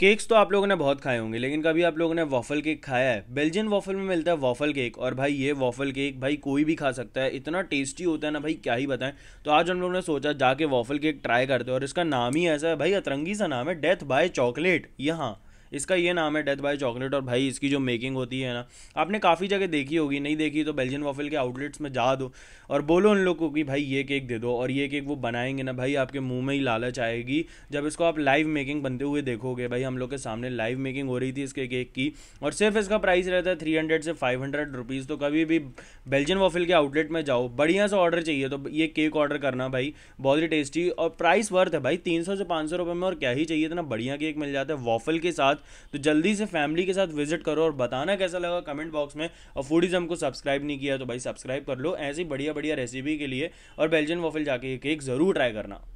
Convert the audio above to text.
cakes तो आप लोगों ने बहुत खाए होंगे लेकिन कभी आप लोगों ने वॉफल केक खाया है बेल्जियन वॉफल में मिलता है वॉफल केक और भाई ये वॉफल केक भाई कोई भी खा सकता है इतना टेस्टी होता है ना भाई क्या ही बताएं तो आज हम लोगों ने सोचा जाके वॉफल केक ट्राई करते हैं और इसका नाम ही ऐसा है भाई अतरंगी सा नाम है डेथ बाय चॉकलेट यहाँ इसका ये नाम है डेथ बाय चॉकलेट और भाई इसकी जो मेकिंग होती है ना आपने काफ़ी जगह देखी होगी नहीं देखी तो बेल्जियन वॉफिल के आउटलेट्स में जा दो और बोलो उन लोग को कि भाई ये केक दे दो और ये केक वो बनाएंगे ना भाई आपके मुँह में ही लालच आएगी जब इसको आप लाइव मेकिंग बनते हुए देखोगे भाई हम लोग के सामने लाइव मेकिंग हो रही थी इसके केक की और सिर्फ इसका प्राइस रहता है थ्री हंड्रेड से फाइव हंड्रेड रुपीज़ तो कभी भी बेल्जियन वॉफिल के आउटलेट में जाओ बढ़िया सा ऑर्डर चाहिए तो ये केक ऑर्डर करना भाई बहुत ही टेस्टी और प्राइस वर्थ है भाई तीन सौ से पाँच सौ रुपये में और क्या ही चाहिए इतना बढ़िया केक मिल जाता है वॉफल के साथ साथ तो जल्दी से फैमिली के साथ विजिट करो और बताना कैसा लगा कमेंट बॉक्स में और फूडिज्म को सब्सक्राइब नहीं किया तो भाई सब्सक्राइब कर लो ऐसी बढ़िया बढ़िया रेसिपी के लिए और बेल्जियन वॉफिल जाके केक ज़रूर ट्राई करना